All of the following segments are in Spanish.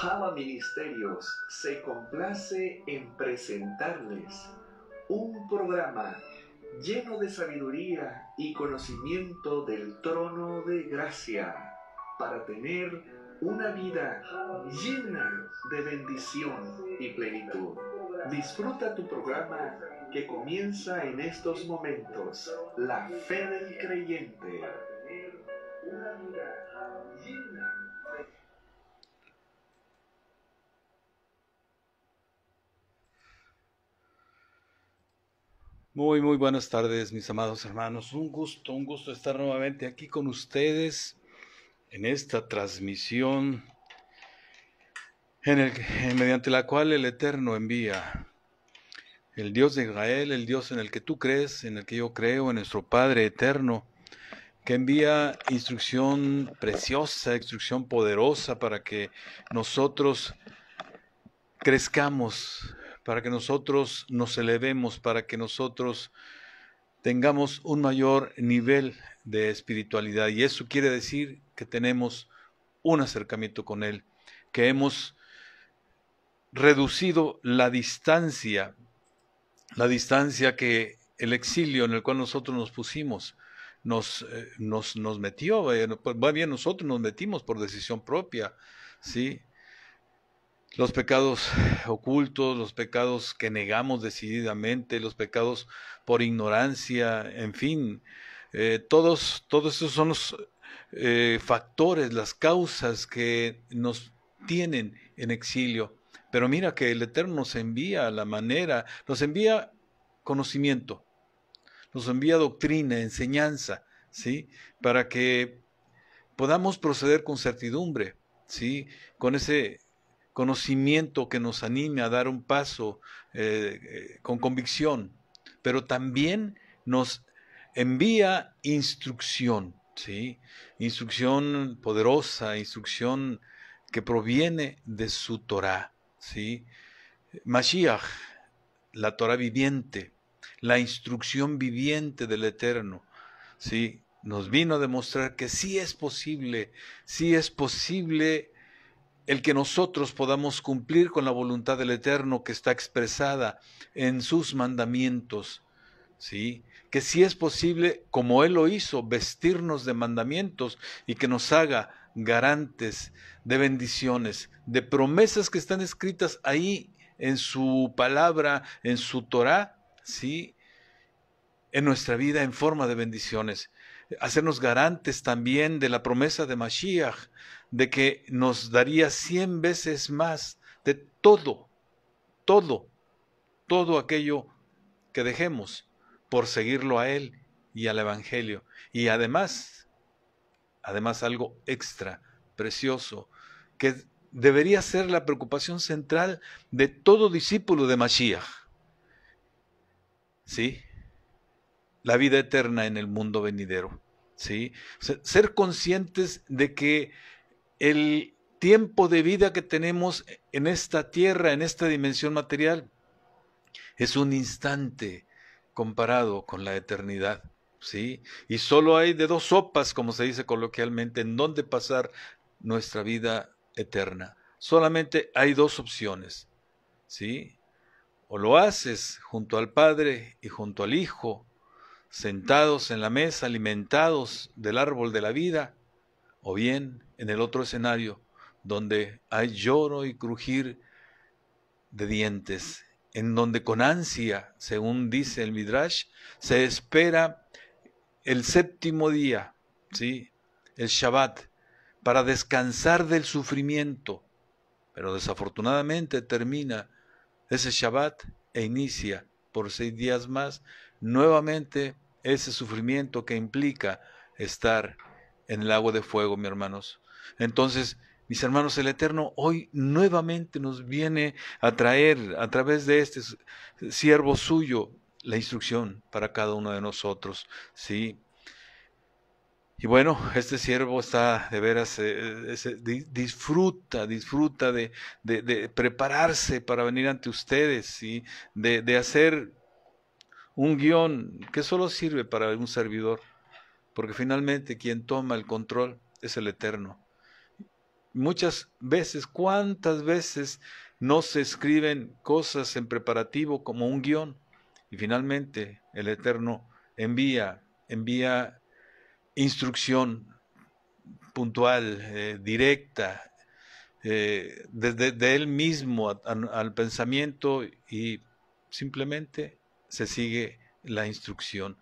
Java Ministerios se complace en presentarles un programa lleno de sabiduría y conocimiento del trono de gracia para tener una vida llena de bendición y plenitud. Disfruta tu programa que comienza en estos momentos, la fe del creyente. Muy, muy buenas tardes, mis amados hermanos. Un gusto, un gusto estar nuevamente aquí con ustedes en esta transmisión en el, mediante la cual el Eterno envía el Dios de Israel, el Dios en el que tú crees, en el que yo creo, en nuestro Padre Eterno, que envía instrucción preciosa, instrucción poderosa para que nosotros crezcamos para que nosotros nos elevemos, para que nosotros tengamos un mayor nivel de espiritualidad. Y eso quiere decir que tenemos un acercamiento con Él, que hemos reducido la distancia, la distancia que el exilio en el cual nosotros nos pusimos nos, eh, nos, nos metió, eh, pues, bien nosotros nos metimos por decisión propia, ¿sí? los pecados ocultos, los pecados que negamos decididamente, los pecados por ignorancia, en fin, eh, todos, todos esos son los eh, factores, las causas que nos tienen en exilio. Pero mira que el Eterno nos envía la manera, nos envía conocimiento, nos envía doctrina, enseñanza, ¿sí? Para que podamos proceder con certidumbre, ¿sí? Con ese conocimiento que nos anime a dar un paso eh, eh, con convicción, pero también nos envía instrucción, ¿sí? Instrucción poderosa, instrucción que proviene de su Torah, ¿sí? Mashiach, la Torah viviente, la instrucción viviente del Eterno, ¿sí? Nos vino a demostrar que sí es posible, sí es posible el que nosotros podamos cumplir con la voluntad del Eterno que está expresada en sus mandamientos, ¿sí? Que si es posible, como Él lo hizo, vestirnos de mandamientos y que nos haga garantes de bendiciones, de promesas que están escritas ahí en su palabra, en su Torah, ¿sí? En nuestra vida en forma de bendiciones. Hacernos garantes también de la promesa de Mashiach, de que nos daría cien veces más de todo, todo, todo aquello que dejemos por seguirlo a Él y al Evangelio. Y además, además algo extra, precioso, que debería ser la preocupación central de todo discípulo de Mashiach. ¿Sí? La vida eterna en el mundo venidero. ¿Sí? ser conscientes de que el tiempo de vida que tenemos en esta tierra, en esta dimensión material, es un instante comparado con la eternidad. ¿sí? Y solo hay de dos sopas, como se dice coloquialmente, en donde pasar nuestra vida eterna. Solamente hay dos opciones. ¿sí? O lo haces junto al Padre y junto al Hijo, sentados en la mesa, alimentados del árbol de la vida, o bien en el otro escenario, donde hay lloro y crujir de dientes, en donde con ansia, según dice el Midrash, se espera el séptimo día, ¿sí? el Shabbat, para descansar del sufrimiento. Pero desafortunadamente termina ese Shabbat e inicia por seis días más nuevamente ese sufrimiento que implica estar en el agua de fuego, mis hermanos. Entonces, mis hermanos, el Eterno hoy nuevamente nos viene a traer a través de este siervo suyo la instrucción para cada uno de nosotros, ¿sí? Y bueno, este siervo está de veras, eh, eh, disfruta, disfruta de, prepararse para venir ante ustedes, ¿sí? de, de hacer un guión que solo sirve para un servidor, porque finalmente quien toma el control es el Eterno. Muchas veces, ¿cuántas veces no se escriben cosas en preparativo como un guión? Y finalmente el Eterno envía, envía instrucción puntual, eh, directa, eh, desde de él mismo al pensamiento y simplemente se sigue la instrucción.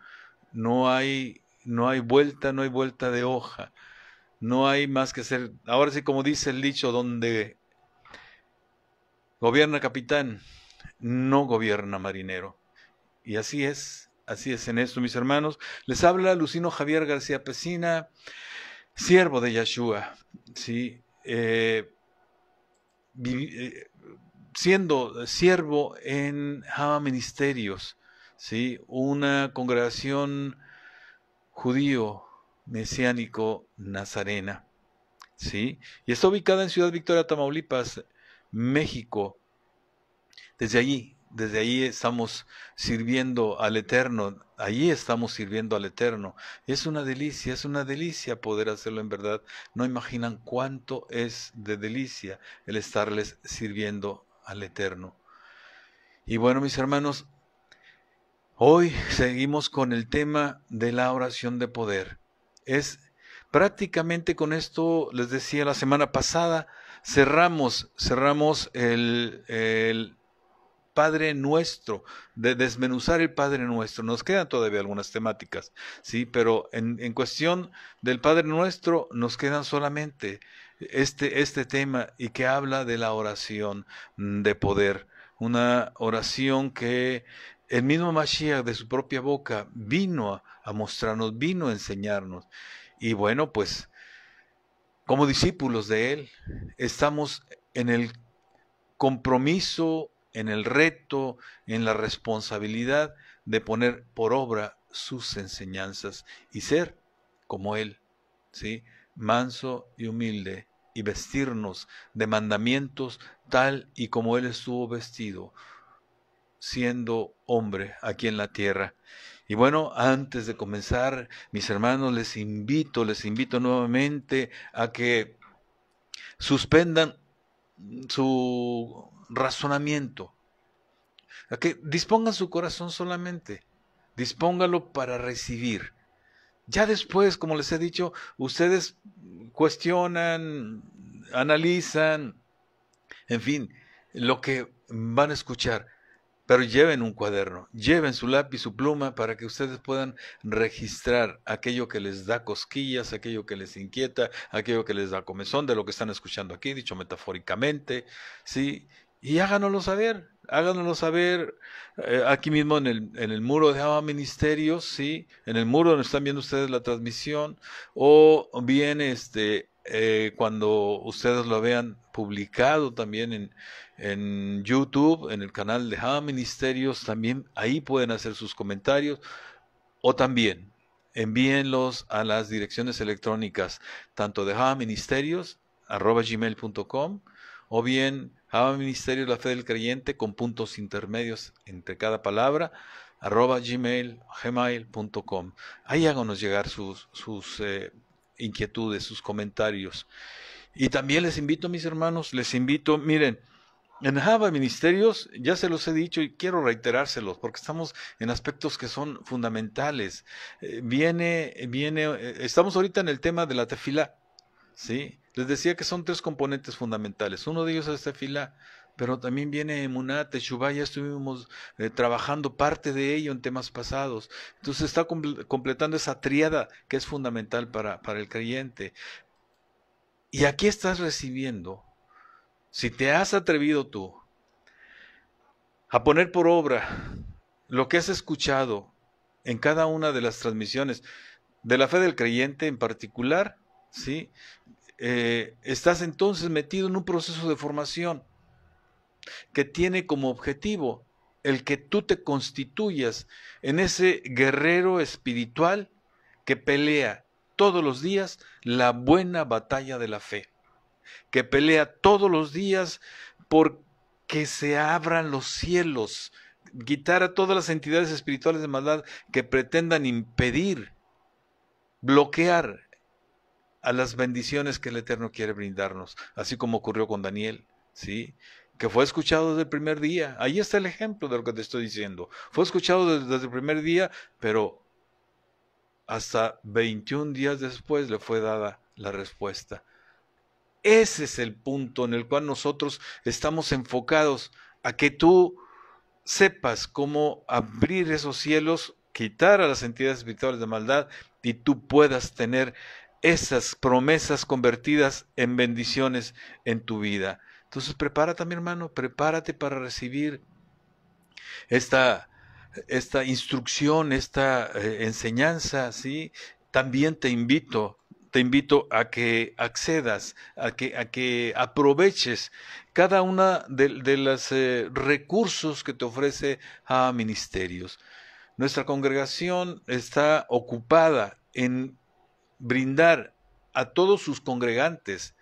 no hay vuelta, no hay vuelta de hoja. No hay más que hacer. Ahora sí, como dice el dicho, donde gobierna capitán, no gobierna marinero. Y así es, así es en esto, mis hermanos. Les habla Lucino Javier García Pesina, siervo de Yeshua. Sí, eh, eh, siendo siervo en Java Ministerios, ¿sí? una congregación judío mesiánico nazarena. ¿sí? Y está ubicada en Ciudad Victoria, Tamaulipas, México. Desde allí, desde allí estamos sirviendo al Eterno, allí estamos sirviendo al Eterno. Es una delicia, es una delicia poder hacerlo en verdad. No imaginan cuánto es de delicia el estarles sirviendo al Eterno. Y bueno, mis hermanos, hoy seguimos con el tema de la oración de poder. Es prácticamente con esto, les decía la semana pasada, cerramos, cerramos el, el Padre Nuestro, de desmenuzar el Padre Nuestro. Nos quedan todavía algunas temáticas, sí, pero en, en cuestión del Padre Nuestro nos quedan solamente este, este tema y que habla de la oración de poder. Una oración que el mismo Mashiach de su propia boca vino a a mostrarnos, vino a enseñarnos. Y bueno, pues como discípulos de Él, estamos en el compromiso, en el reto, en la responsabilidad de poner por obra sus enseñanzas y ser como Él, ¿sí? manso y humilde, y vestirnos de mandamientos tal y como Él estuvo vestido, siendo hombre aquí en la tierra. Y bueno, antes de comenzar, mis hermanos, les invito, les invito nuevamente a que suspendan mm, su razonamiento, a que dispongan su corazón solamente, dispóngalo para recibir. Ya después, como les he dicho, ustedes cuestionan, analizan, en fin, lo que van a escuchar pero lleven un cuaderno, lleven su lápiz, su pluma, para que ustedes puedan registrar aquello que les da cosquillas, aquello que les inquieta, aquello que les da comezón de lo que están escuchando aquí, dicho metafóricamente, ¿sí? Y háganoslo saber, háganoslo saber eh, aquí mismo en el, en el muro de Java Ministerios, ¿sí? En el muro donde están viendo ustedes la transmisión, o bien este, eh, cuando ustedes lo vean publicado también en, en YouTube, en el canal de Java Ministerios, también ahí pueden hacer sus comentarios o también envíenlos a las direcciones electrónicas tanto de Java Ministerios arroba gmail.com o bien Java Ministerios la fe del creyente con puntos intermedios entre cada palabra arroba gmail gmail.com ahí háganos llegar sus, sus eh, inquietudes, sus comentarios y también les invito mis hermanos, les invito, miren en Java Ministerios, ya se los he dicho y quiero reiterárselos, porque estamos en aspectos que son fundamentales. Eh, viene, eh, viene, eh, estamos ahorita en el tema de la tefila, ¿sí? Les decía que son tres componentes fundamentales. Uno de ellos es tefila, pero también viene Munat, Teshuvah, ya estuvimos trabajando parte de ello en temas pasados. Entonces está completando esa triada que es fundamental para, para el creyente. Y aquí estás recibiendo si te has atrevido tú a poner por obra lo que has escuchado en cada una de las transmisiones de la fe del creyente en particular, ¿sí? Eh, estás entonces metido en un proceso de formación que tiene como objetivo el que tú te constituyas en ese guerrero espiritual que pelea todos los días la buena batalla de la fe que pelea todos los días por que se abran los cielos, quitar a todas las entidades espirituales de maldad que pretendan impedir, bloquear a las bendiciones que el Eterno quiere brindarnos, así como ocurrió con Daniel, ¿sí? que fue escuchado desde el primer día. Ahí está el ejemplo de lo que te estoy diciendo. Fue escuchado desde, el primer día, pero hasta 21 días después le fue dada la respuesta. Ese es el punto en el cual nosotros estamos enfocados a que tú sepas cómo abrir esos cielos, quitar a las entidades espirituales de maldad y tú puedas tener esas promesas convertidas en bendiciones en tu vida. Entonces prepárate, mi hermano, prepárate para recibir esta, esta instrucción, esta eh, enseñanza, Así También te invito te invito a que accedas, a que, a que aproveches cada una de, los eh, recursos que te ofrece a ministerios. Nuestra congregación está ocupada en brindar a todos sus congregantes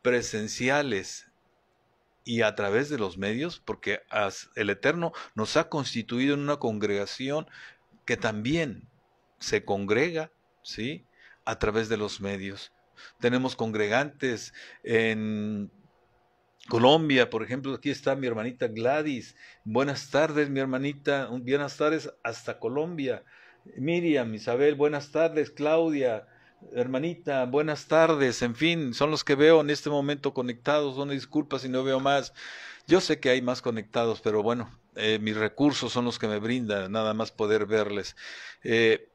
presenciales y a través de los medios, porque el Eterno nos ha constituido en una congregación que también se congrega, ¿sí? a través de los medios. Tenemos congregantes en Colombia, por ejemplo, aquí está mi hermanita Gladys. Buenas tardes, mi hermanita. Buenas tardes hasta Colombia. Miriam, Isabel, buenas tardes. Claudia, hermanita, buenas tardes. En fin, son los que veo en este momento conectados. Una disculpa si no veo más. Yo sé que hay más conectados, pero bueno, eh, mis recursos son los que me brindan, nada más poder verles. Eh,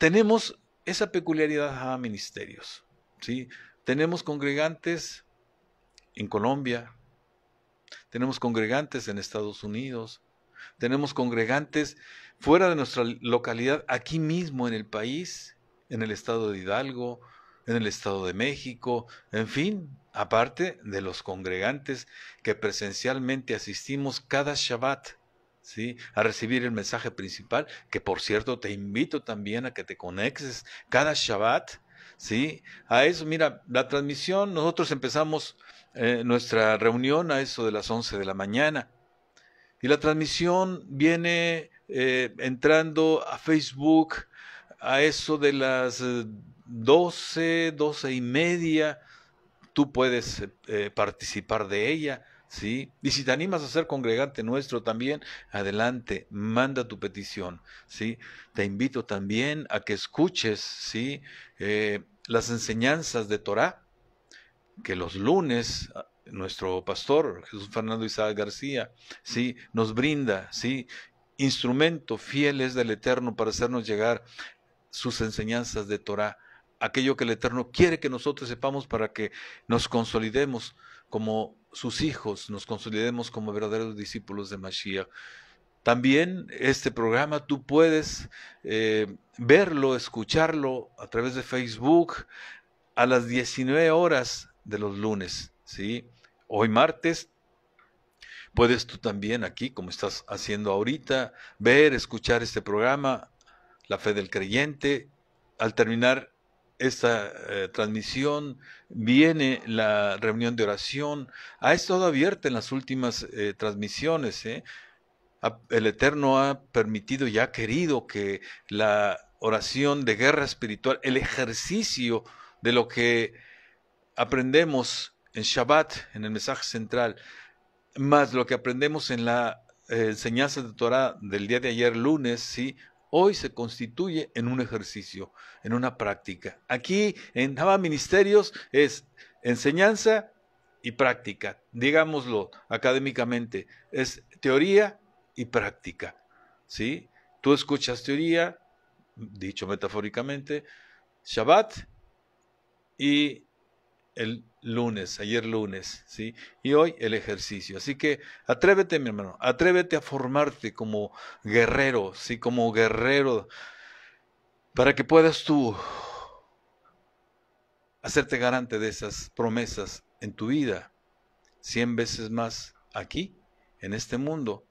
tenemos esa peculiaridad a ministerios. ¿sí? Tenemos congregantes en Colombia, tenemos congregantes en Estados Unidos, tenemos congregantes fuera de nuestra localidad, aquí mismo en el país, en el estado de Hidalgo, en el estado de México, en fin, aparte de los congregantes que presencialmente asistimos cada Shabbat a recibir el mensaje principal, que por cierto te invito también a que te conectes cada Shabbat. ¿sí? A eso, mira, la transmisión, nosotros empezamos eh, nuestra reunión a eso de las 11 de la mañana. Y la transmisión viene eh, entrando a Facebook a eso de las 12, eh, 12 y media. Tú puedes participar de ella. Y si te animas a ser congregante nuestro también, adelante, manda tu petición, ¿sí? Te invito también a que escuches, ¿sí? Eh, las enseñanzas de Torah, que los lunes ah, nuestro pastor Jesús Fernando Isaac García, ¿sí? Nos brinda, ¿sí? Instrumento fieles del Eterno para hacernos llegar sus enseñanzas de Torah, aquello que el Eterno quiere que nosotros sepamos para que nos consolidemos como sus hijos, nos consolidemos como verdaderos discípulos de Mashiach. También este programa tú puedes eh, verlo, escucharlo a través de Facebook a las 19 horas de los lunes, ¿sí? Hoy martes puedes tú también aquí, como estás haciendo ahorita, ver, escuchar este programa, La Fe del Creyente, al terminar esta eh, transmisión, viene la reunión de oración. Ha estado abierta en las últimas eh, transmisiones. ¿eh? El Eterno ha permitido y ha querido que la oración de guerra espiritual, el ejercicio de lo que aprendemos en Shabbat, en el mensaje central, más lo que aprendemos en la enseñanza de Torah del día de ayer lunes, ¿sí? hoy se constituye en un ejercicio, en una práctica. Aquí en Nava Ministerios es enseñanza y práctica, digámoslo académicamente, es teoría y práctica. ¿sí? Tú escuchas teoría, dicho metafóricamente, Shabbat y el lunes, ayer lunes, ¿sí? Y hoy el ejercicio. Así que atrévete, mi hermano, atrévete a formarte como guerrero, ¿sí? Como guerrero, para que puedas tú hacerte garante de esas promesas en tu vida, cien veces más aquí, en este mundo,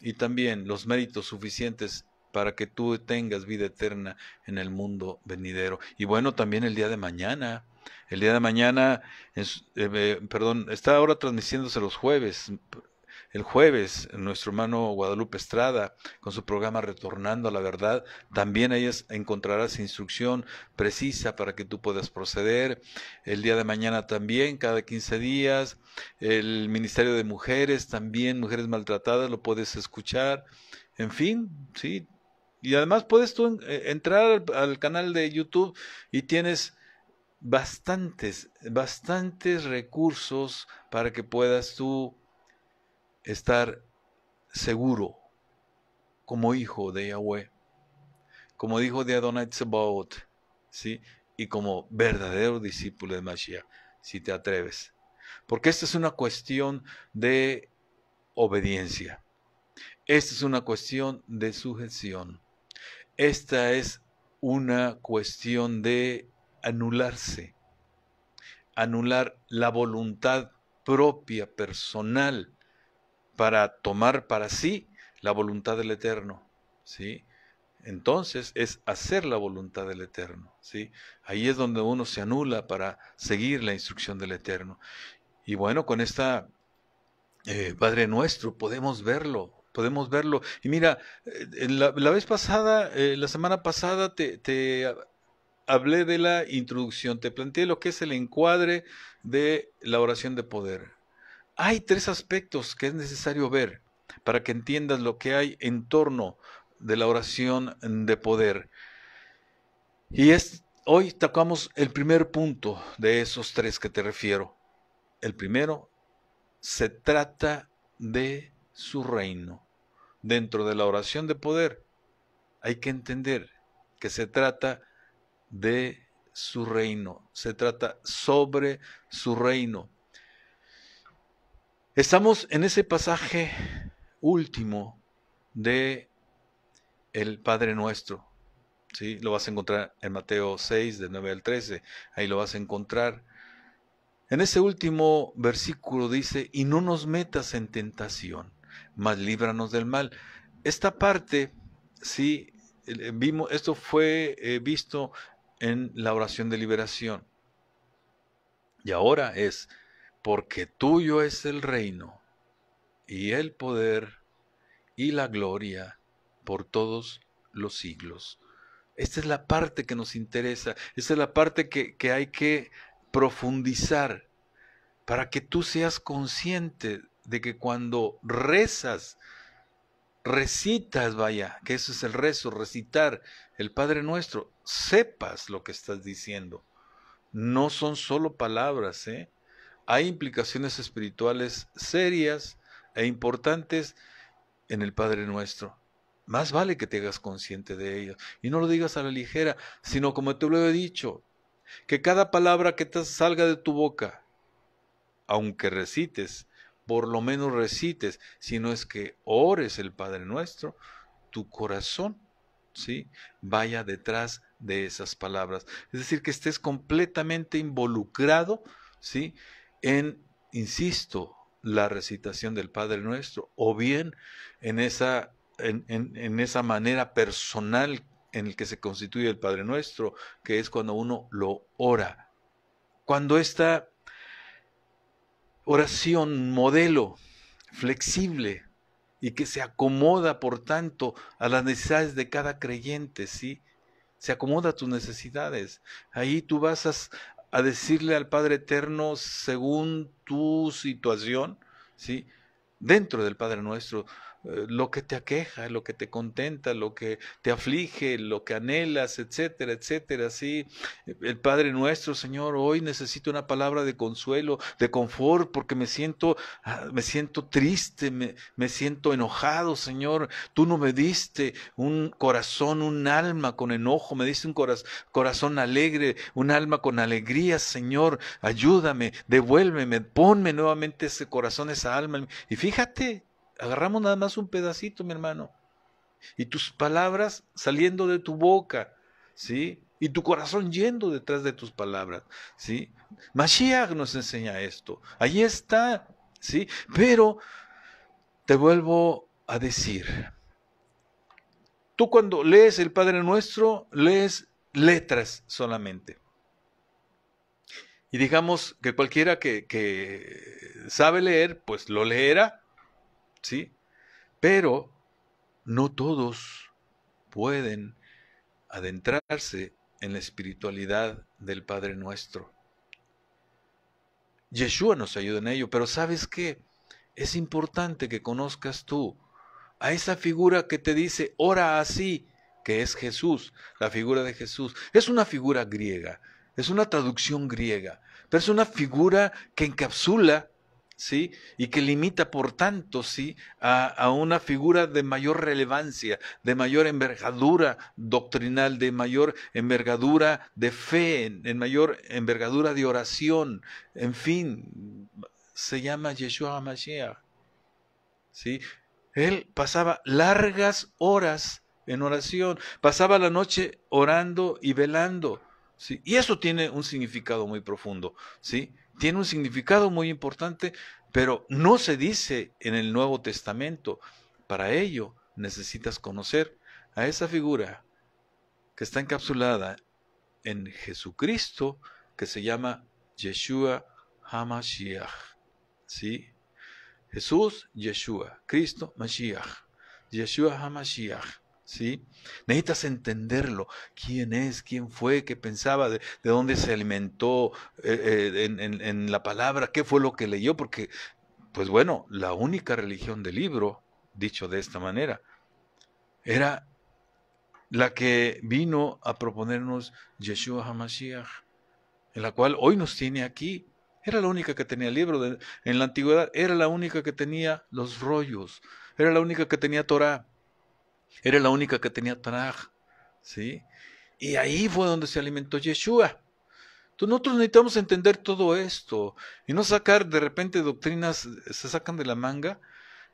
y también los méritos suficientes para que tú tengas vida eterna en el mundo venidero. Y bueno, también el día de mañana el día de mañana, eh, perdón, está ahora transmitiéndose los jueves. El jueves, nuestro hermano Guadalupe Estrada, con su programa Retornando a la Verdad, también ahí encontrarás instrucción precisa para que tú puedas proceder. El día de mañana también, cada 15 días. El Ministerio de Mujeres también, Mujeres Maltratadas, lo puedes escuchar. En fin, sí. Y además puedes tú eh, entrar al canal de YouTube y tienes bastantes, bastantes recursos para que puedas tú estar seguro como hijo de Yahweh, como hijo de Adonai Tzebaot, ¿sí? y como verdadero discípulo de Mashiach, si te atreves. Porque esta es una cuestión de obediencia. Esta es una cuestión de sujeción. Esta es una cuestión de anularse, anular la voluntad propia, personal, para tomar para sí la voluntad del Eterno, ¿sí? Entonces es hacer la voluntad del Eterno, ¿sí? Ahí es donde uno se anula para seguir la instrucción del Eterno. Y bueno, con esta eh, Padre Nuestro podemos verlo, podemos verlo. Y mira, eh, la, vez pasada, eh, la semana pasada te, te hablé de la introducción, te planteé lo que es el encuadre de la oración de poder. Hay tres aspectos que es necesario ver para que entiendas lo que hay en torno de la oración de poder. Y es, hoy tocamos el primer punto de esos tres que te refiero. El primero se trata de su reino. Dentro de la oración de poder hay que entender que se trata de de su reino, se trata sobre su reino. Estamos en ese pasaje último de el Padre Nuestro. ¿sí? Lo vas a encontrar en Mateo 6, de 9 al 13. Ahí lo vas a encontrar. En ese último versículo dice, y no nos metas en tentación, mas líbranos del mal. Esta parte, sí, eh, vimos, esto fue eh, visto en la oración de liberación. Y ahora es, porque tuyo es el reino y el poder y la gloria por todos los siglos. Esta es la parte que nos interesa, esta es la parte que, que hay que profundizar para que tú seas consciente de que cuando rezas, recitas, vaya, que eso es el rezo, recitar, el Padre nuestro, sepas lo que estás diciendo. No son solo palabras, ¿eh? Hay implicaciones espirituales serias e importantes en el Padre nuestro. Más vale que te hagas consciente de ello y no lo digas a la ligera, sino como te lo he dicho, que cada palabra que te salga de tu boca, aunque recites, por lo menos recites, sino es que ores el Padre nuestro, tu corazón vaya detrás de esas palabras. Es decir, que estés completamente involucrado ¿sí? en, insisto, la recitación del Padre Nuestro, o bien en esa, esa manera personal en la que se constituye el Padre Nuestro, que es cuando uno lo ora. Cuando esta oración modelo flexible y que se acomoda, por tanto, a las necesidades de cada creyente, ¿sí? Se acomoda a tus necesidades. Ahí tú vas a, decirle al Padre Eterno según tu situación, ¿sí? Dentro del Padre Nuestro, eh, lo que te aqueja, lo que te contenta, lo que te aflige, lo que anhelas, etcétera, etcétera. Sí, el Padre nuestro, Señor, hoy necesito una palabra de consuelo, de confort, porque me siento, ah, me siento triste, me, me siento enojado, Señor. Tú no me diste un corazón, un alma con enojo, me diste un corazón alegre, un alma con alegría, Señor. Ayúdame, devuélveme, ponme nuevamente ese corazón, esa alma. Y fíjate, Agarramos nada más un pedacito, mi hermano. Y tus palabras saliendo de tu boca, ¿sí? Y tu corazón yendo detrás de tus palabras, ¿sí? Mashiach nos enseña esto. Ahí está, ¿sí? Pero te vuelvo a decir, tú cuando lees el Padre Nuestro, lees letras solamente. Y digamos que cualquiera que, que sabe leer, pues lo leerá, ¿sí? Pero no todos pueden adentrarse en la espiritualidad del Padre nuestro. Yeshua nos ayuda en ello, pero ¿sabes qué? Es importante que conozcas tú a esa figura que te dice, ora así, que es Jesús, la figura de Jesús. Es una figura griega, es una traducción griega, pero es una figura que encapsula ¿sí? Y que limita, por tanto, ¿sí? A, a, una figura de mayor relevancia, de mayor envergadura doctrinal, de mayor envergadura de fe, en mayor envergadura de oración, en fin, se llama Yeshua Mashiach, ¿sí? Él pasaba largas horas en oración, pasaba la noche orando y velando, ¿sí? Y eso tiene un significado muy profundo, ¿sí? tiene un significado muy importante, pero no se dice en el Nuevo Testamento. Para ello necesitas conocer a esa figura que está encapsulada en Jesucristo, que se llama Yeshua HaMashiach. ¿Sí? Jesús, Yeshua, Cristo, Mashiach. Yeshua HaMashiach. ¿sí? Necesitas entenderlo. ¿Quién es? ¿Quién fue? ¿Qué pensaba? ¿De, dónde se alimentó eh, eh, en, la palabra? ¿Qué fue lo que leyó? Porque, pues bueno, la única religión del libro, dicho de esta manera, era la que vino a proponernos Yeshua HaMashiach, en la cual hoy nos tiene aquí. Era la única que tenía el libro en la antigüedad, era la única que tenía los rollos, era la única que tenía Torah. Era la única que tenía Tanaj. ¿sí? Y ahí fue donde se alimentó Yeshua. Entonces nosotros necesitamos entender todo esto y no sacar de repente doctrinas, se sacan de la manga,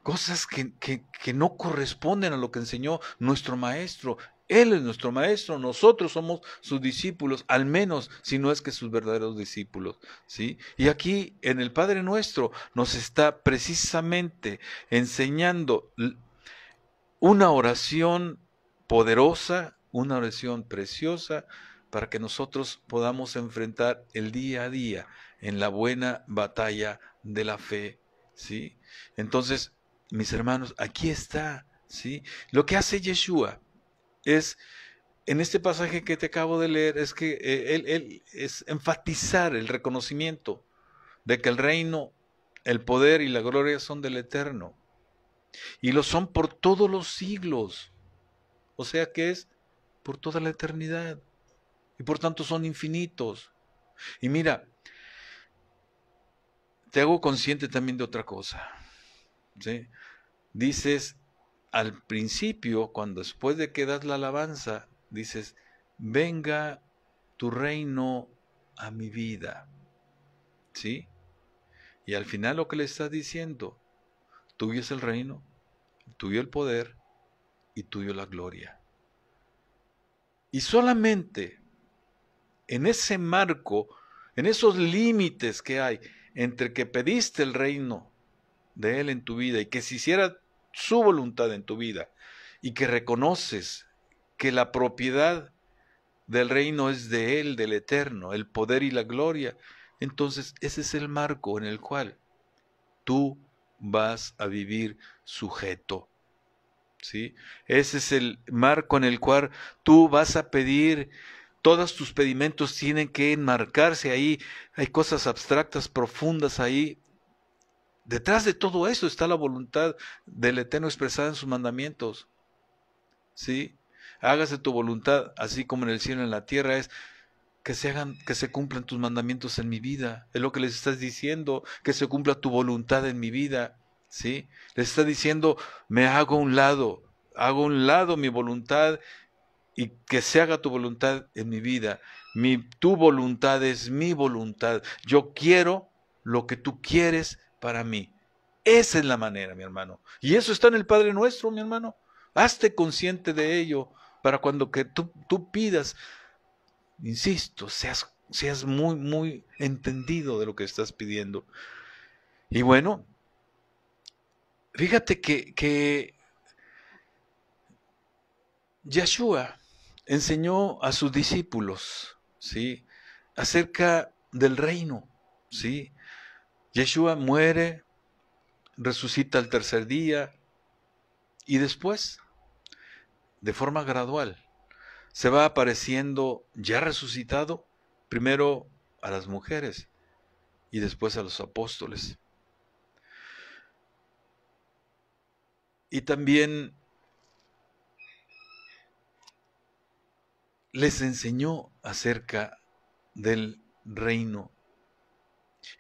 cosas que, que no corresponden a lo que enseñó nuestro maestro. Él es nuestro maestro, nosotros somos sus discípulos, al menos si no es que sus verdaderos discípulos, ¿sí? Y aquí en el Padre Nuestro nos está precisamente enseñando una oración poderosa, una oración preciosa para que nosotros podamos enfrentar el día a día en la buena batalla de la fe, ¿sí? Entonces, mis hermanos, aquí está, ¿sí? Lo que hace Yeshua es en este pasaje que te acabo de leer es que eh, él, es enfatizar el reconocimiento de que el reino, el poder y la gloria son del Eterno. Y lo son por todos los siglos. O sea que es por toda la eternidad. Y por tanto son infinitos. Y mira, te hago consciente también de otra cosa. Dices al principio, cuando después de que das la alabanza, dices, venga tu reino a mi vida. ¿Sí? Y al final lo que le estás diciendo, Tuyo es el reino, tuyo el poder y tuyo la gloria. Y solamente en ese marco, en esos límites que hay entre que pediste el reino de Él en tu vida y que se hiciera su voluntad en tu vida y que reconoces que la propiedad del reino es de Él, del Eterno, el poder y la gloria, entonces ese es el marco en el cual tú vas a vivir sujeto. ¿Sí? Ese es el marco en el cual tú vas a pedir, todos tus pedimentos tienen que enmarcarse ahí, hay cosas abstractas, profundas ahí. Detrás de todo eso está la voluntad del Eterno expresada en sus mandamientos. ¿Sí? Hágase tu voluntad, así como en el cielo y en la tierra es, que se que se cumplan tus mandamientos en mi vida. Es lo que les estás diciendo, que se cumpla tu voluntad en mi vida. ¿Sí? Les está diciendo, me hago un lado, hago un lado mi voluntad y que se haga tu voluntad en mi vida. Mi, tu voluntad es mi voluntad. Yo quiero lo que tú quieres para mí. Esa es la manera, mi hermano. Y eso está en el Padre nuestro, mi hermano. Hazte consciente de ello para cuando que tú, tú pidas Insisto, seas, seas muy, muy entendido de lo que estás pidiendo. Y bueno, fíjate que, que Yeshua enseñó a sus discípulos, ¿sí? Acerca del reino, ¿sí? Yeshua muere, resucita al tercer día y después, de forma gradual, se va apareciendo ya resucitado, primero a las mujeres y después a los apóstoles. Y también les enseñó acerca del reino.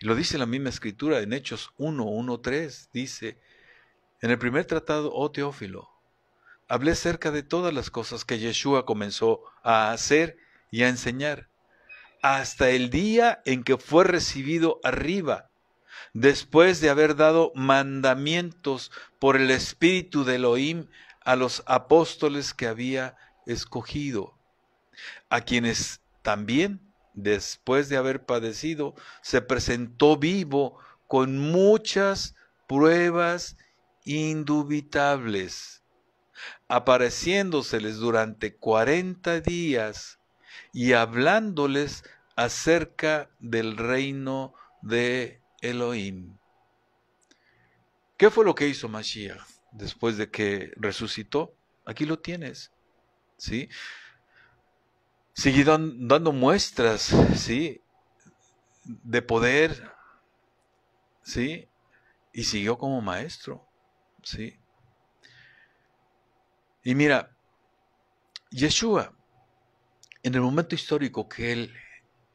Y lo dice la misma escritura en Hechos 1, 1, 3, dice, en el primer tratado, o oh Teófilo, hablé acerca de todas las cosas que Yeshua comenzó a hacer y a enseñar, hasta el día en que fue recibido arriba, después de haber dado mandamientos por el Espíritu de Elohim a los apóstoles que había escogido, a quienes también, después de haber padecido, se presentó vivo con muchas pruebas indubitables apareciéndoseles durante cuarenta días y hablándoles acerca del reino de Elohim. ¿Qué fue lo que hizo Mashiach después de que resucitó? Aquí lo tienes. ¿Sí? Siguió dando muestras, ¿sí? De poder, ¿sí? Y siguió como maestro, ¿sí? Y mira, Yeshua, en el momento histórico que él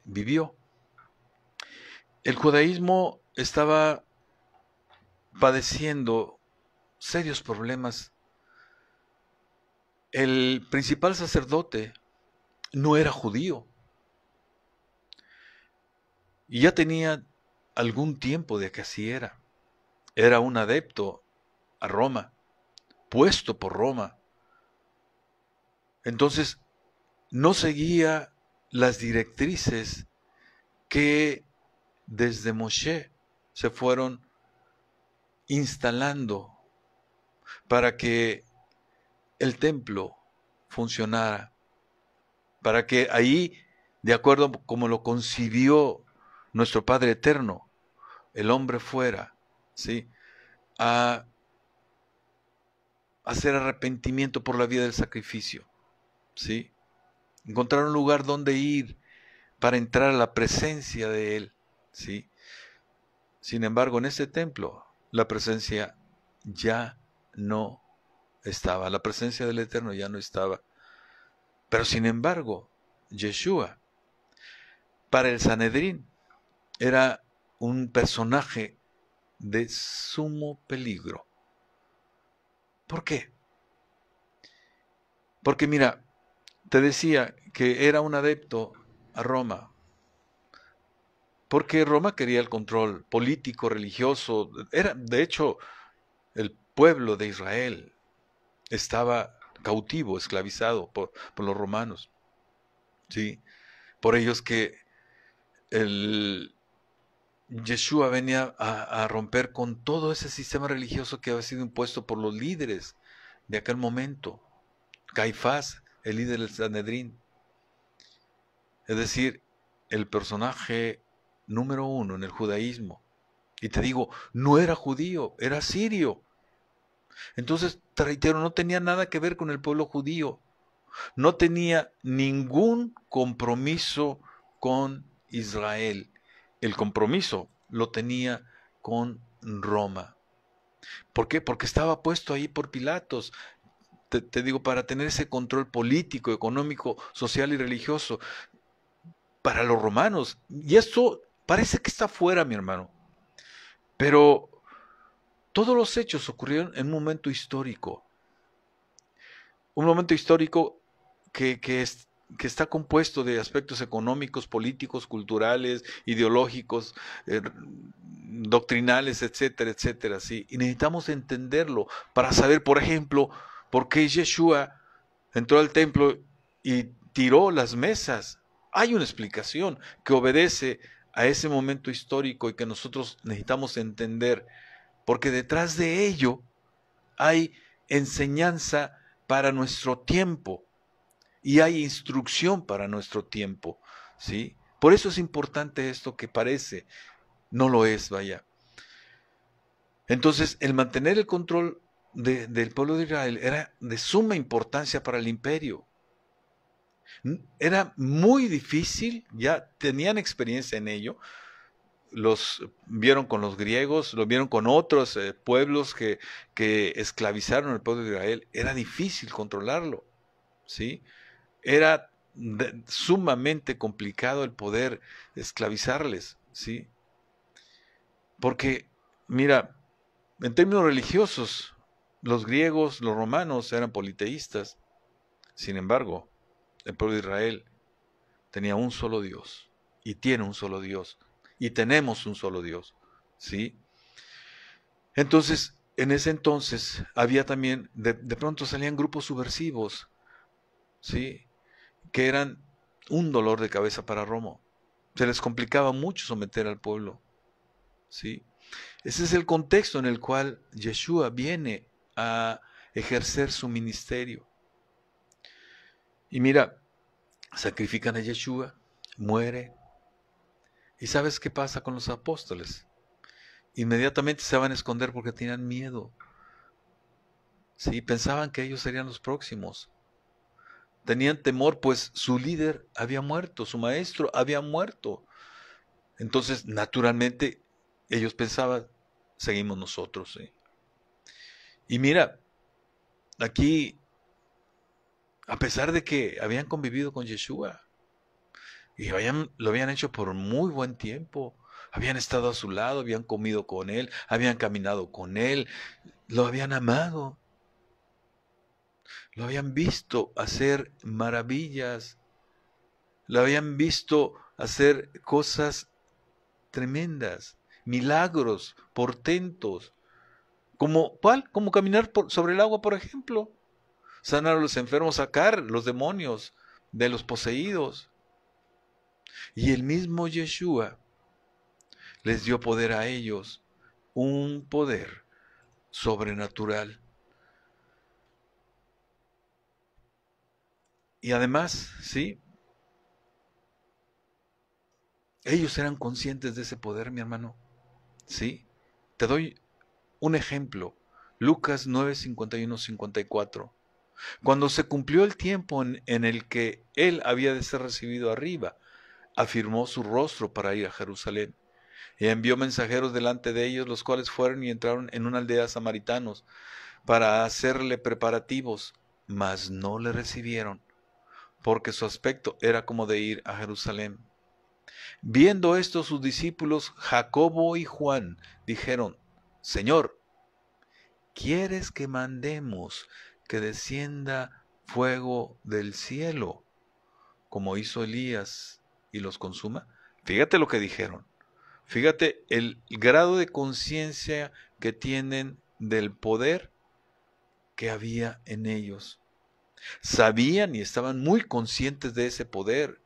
vivió, el judaísmo estaba padeciendo serios problemas. El principal sacerdote no era judío y ya tenía algún tiempo de que así era. Era un adepto a Roma, puesto por Roma entonces, no seguía las directrices que desde Moshe se fueron instalando para que el templo funcionara, para que ahí, de acuerdo como lo concibió nuestro Padre Eterno, el hombre fuera, ¿sí? A hacer arrepentimiento por la vida del sacrificio. ¿sí? Encontrar un lugar donde ir para entrar a la presencia de Él, ¿sí? Sin embargo, en este templo la presencia ya no estaba, la presencia del Eterno ya no estaba. Pero sin embargo, Yeshua, para el Sanedrín, era un personaje de sumo peligro. ¿Por qué? Porque mira, te decía que era un adepto a Roma, porque Roma quería el control político, religioso. Era, de hecho, el pueblo de Israel estaba cautivo, esclavizado por, los romanos. ¿sí? Por ellos que el Yeshua venía a, a romper con todo ese sistema religioso que había sido impuesto por los líderes de aquel momento. Caifás el líder del Sanedrín. Es decir, el personaje número uno en el judaísmo. Y te digo, no era judío, era sirio. Entonces, te reitero, no tenía nada que ver con el pueblo judío. No tenía ningún compromiso con Israel. El compromiso lo tenía con Roma. ¿Por qué? Porque estaba puesto ahí por Pilatos te, digo, para tener ese control político, económico, social y religioso para los romanos. Y eso parece que está fuera, mi hermano. Pero todos los hechos ocurrieron en un momento histórico. Un momento histórico que, es, que está compuesto de aspectos económicos, políticos, culturales, ideológicos, eh, doctrinales, etcétera, etcétera. ¿sí? Y necesitamos entenderlo para saber, por ejemplo, porque Yeshua entró al templo y tiró las mesas? Hay una explicación que obedece a ese momento histórico y que nosotros necesitamos entender, porque detrás de ello hay enseñanza para nuestro tiempo y hay instrucción para nuestro tiempo, ¿sí? Por eso es importante esto que parece, no lo es, vaya. Entonces, el mantener el control del pueblo de Israel era de suma importancia para el imperio. Era muy difícil, ya tenían experiencia en ello, los vieron con los griegos, lo vieron con otros eh, pueblos que, esclavizaron al pueblo de Israel, era difícil controlarlo, ¿sí? Era sumamente complicado el poder esclavizarles, ¿sí? Porque, mira, en términos religiosos, los griegos, los romanos eran politeístas. Sin embargo, el pueblo de Israel tenía un solo Dios y tiene un solo Dios y tenemos un solo Dios, ¿sí? Entonces, en ese entonces había también de, pronto salían grupos subversivos, ¿sí? que eran un dolor de cabeza para Romo. Se les complicaba mucho someter al pueblo. ¿sí? Ese es el contexto en el cual Yeshua viene a ejercer su ministerio. Y mira, sacrifican a Yeshua, muere. ¿Y sabes qué pasa con los apóstoles? Inmediatamente se van a esconder porque tenían miedo. Sí, pensaban que ellos serían los próximos. Tenían temor, pues su líder había muerto, su maestro había muerto. Entonces, naturalmente, ellos pensaban, seguimos nosotros. ¿sí? ¿eh? Y mira, aquí, a pesar de que habían convivido con Yeshua y lo habían hecho por muy buen tiempo, habían estado a su lado, habían comido con él, habían caminado con él, lo habían amado, lo habían visto hacer maravillas, lo habían visto hacer cosas tremendas, milagros, portentos, como, ¿cuál? Como caminar sobre el agua, por ejemplo. Sanar a los enfermos, sacar los demonios de los poseídos. Y el mismo Yeshua les dio poder a ellos, un poder sobrenatural. Y además, ¿sí? Ellos eran conscientes de ese poder, mi hermano. ¿Sí? Te doy un ejemplo, Lucas 9, 54. Cuando se cumplió el tiempo en, el que él había de ser recibido arriba, afirmó su rostro para ir a Jerusalén. Y envió mensajeros delante de ellos, los cuales fueron y entraron en una aldea samaritanos para hacerle preparativos, mas no le recibieron, porque su aspecto era como de ir a Jerusalén. Viendo esto sus discípulos, Jacobo y Juan, dijeron, Señor, ¿quieres que mandemos que descienda fuego del cielo, como hizo Elías y los consuma? Fíjate lo que dijeron. Fíjate el grado de conciencia que tienen del poder que había en ellos. Sabían y estaban muy conscientes de ese poder.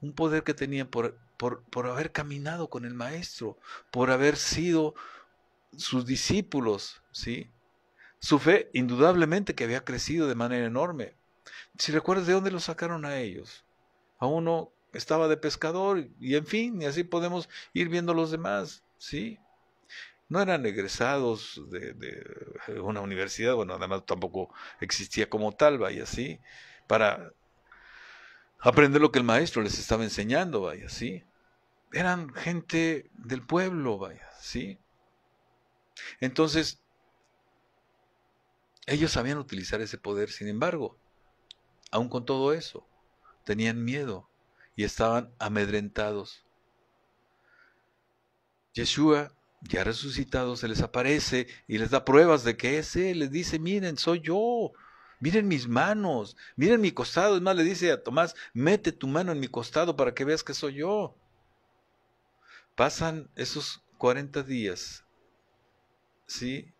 Un poder que tenían por, por, por haber caminado con el Maestro, por haber sido sus discípulos, ¿sí? Su fe indudablemente que había crecido de manera enorme. Si recuerdas de dónde los sacaron a ellos, a uno estaba de pescador y en fin, y así podemos ir viendo los demás, ¿sí? No eran egresados de, una universidad, bueno, además tampoco existía como tal, vaya, así, para aprender lo que el maestro les estaba enseñando, vaya, ¿sí? Eran gente del pueblo, vaya, ¿sí? Entonces, ellos sabían utilizar ese poder, sin embargo, aún con todo eso, tenían miedo y estaban amedrentados. Yeshua, ya resucitado, se les aparece y les da pruebas de que es Él. Les dice, miren, soy yo. Miren mis manos, miren mi costado. Es más, le dice a Tomás, mete tu mano en mi costado para que veas que soy yo. Pasan esos 40 días ¿sí?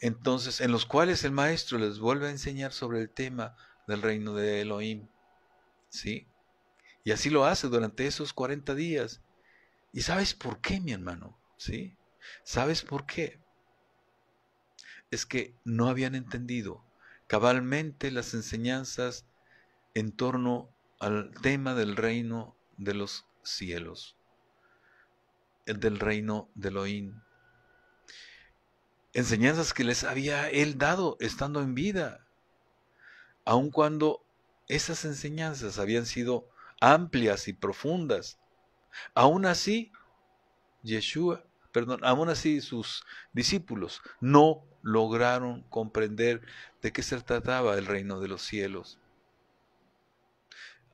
Entonces, en los cuales el maestro les vuelve a enseñar sobre el tema del reino de Elohim, ¿sí? Y así lo hace durante esos 40 días. ¿Y sabes por qué, mi hermano? ¿Sí? ¿Sabes por qué? Es que no habían entendido cabalmente las enseñanzas en torno al tema del reino de los cielos, el del reino de Elohim, enseñanzas que les había él dado estando en vida, aun cuando esas enseñanzas habían sido amplias y profundas. Aún así, Yeshua, perdón, aún así sus discípulos no lograron comprender de qué se trataba el reino de los cielos.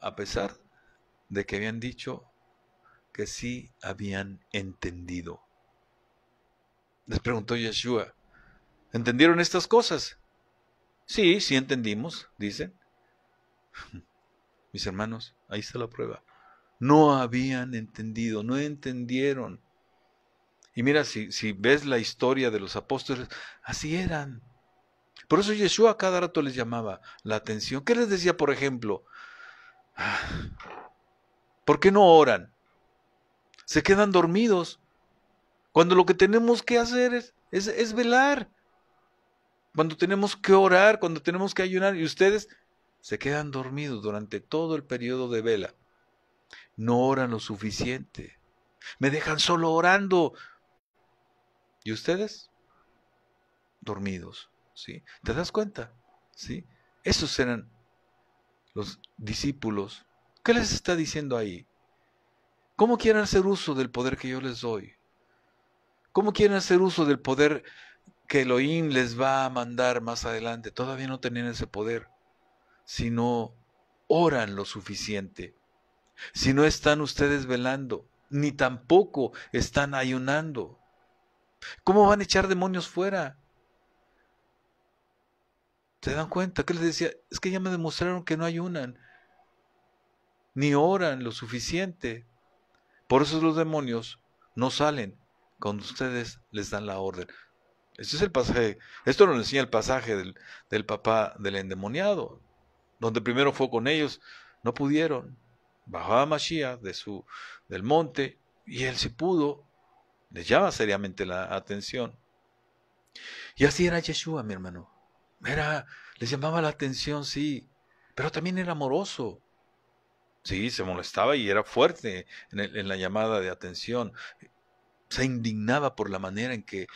A pesar de que habían dicho que sí habían entendido. Les preguntó Yeshua, ¿entendieron estas cosas? Sí, sí entendimos, dicen. Mis hermanos, ahí está la prueba. No habían entendido, no entendieron. Y mira, si, ves la historia de los apóstoles, así eran. Por eso Yeshua cada rato les llamaba la atención. ¿Qué les decía, por ejemplo? ¿Por qué no oran? Se quedan dormidos. Cuando lo que tenemos que hacer es, es, velar. Cuando tenemos que orar, cuando tenemos que ayunar. Y ustedes se quedan dormidos durante todo el periodo de vela. No oran lo suficiente. Me dejan solo orando. ¿Y ustedes? Dormidos. ¿Sí? ¿Te das cuenta? ¿Sí? Esos eran los discípulos. ¿Qué les está diciendo ahí? ¿Cómo quieren hacer uso del poder que yo les doy? ¿Cómo quieren hacer uso del poder que Elohim les va a mandar más adelante? Todavía no tenían ese poder. Si no oran lo suficiente, si no están ustedes velando, ni tampoco están ayunando, ¿cómo van a echar demonios fuera? ¿Se dan cuenta? ¿Qué les decía? Es que ya me demostraron que no ayunan, ni oran lo suficiente. Por eso los demonios no salen, cuando ustedes les dan la orden. Este es el pasaje, esto lo enseña el pasaje del, del papá del endemoniado, donde primero fue con ellos, no pudieron, bajaba Mashiach de su, del monte y él si pudo, les llama seriamente la atención. Y así era Yeshua, mi hermano. Era, les llamaba la atención, sí, pero también era amoroso. Sí, se molestaba y era fuerte en, en la llamada de atención se indignaba por la manera en que eh,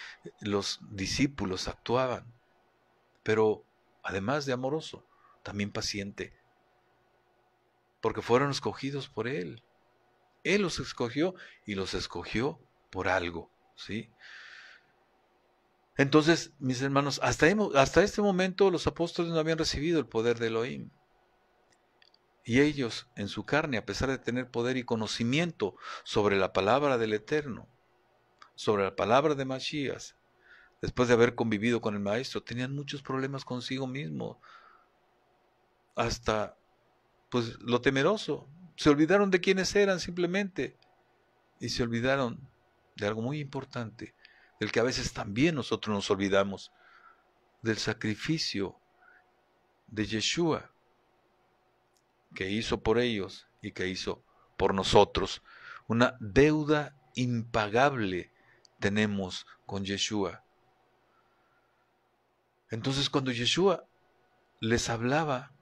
los discípulos actuaban, pero además de amoroso, también paciente, porque fueron escogidos por Él. Él los escogió y los escogió por algo, ¿sí? Entonces, mis hermanos, hasta, hasta este momento los apóstoles no habían recibido el poder de Elohim. Y ellos, en su carne, a pesar de tener poder y conocimiento sobre la palabra del Eterno, sobre la palabra de Masías, después de haber convivido con el maestro, tenían muchos problemas consigo mismo, hasta pues lo temeroso, se olvidaron de quiénes eran simplemente y se olvidaron de algo muy importante, del que a veces también nosotros nos olvidamos, del sacrificio de Yeshua que hizo por ellos y que hizo por nosotros, una deuda impagable tenemos con Yeshua. Entonces cuando Yeshua les hablaba,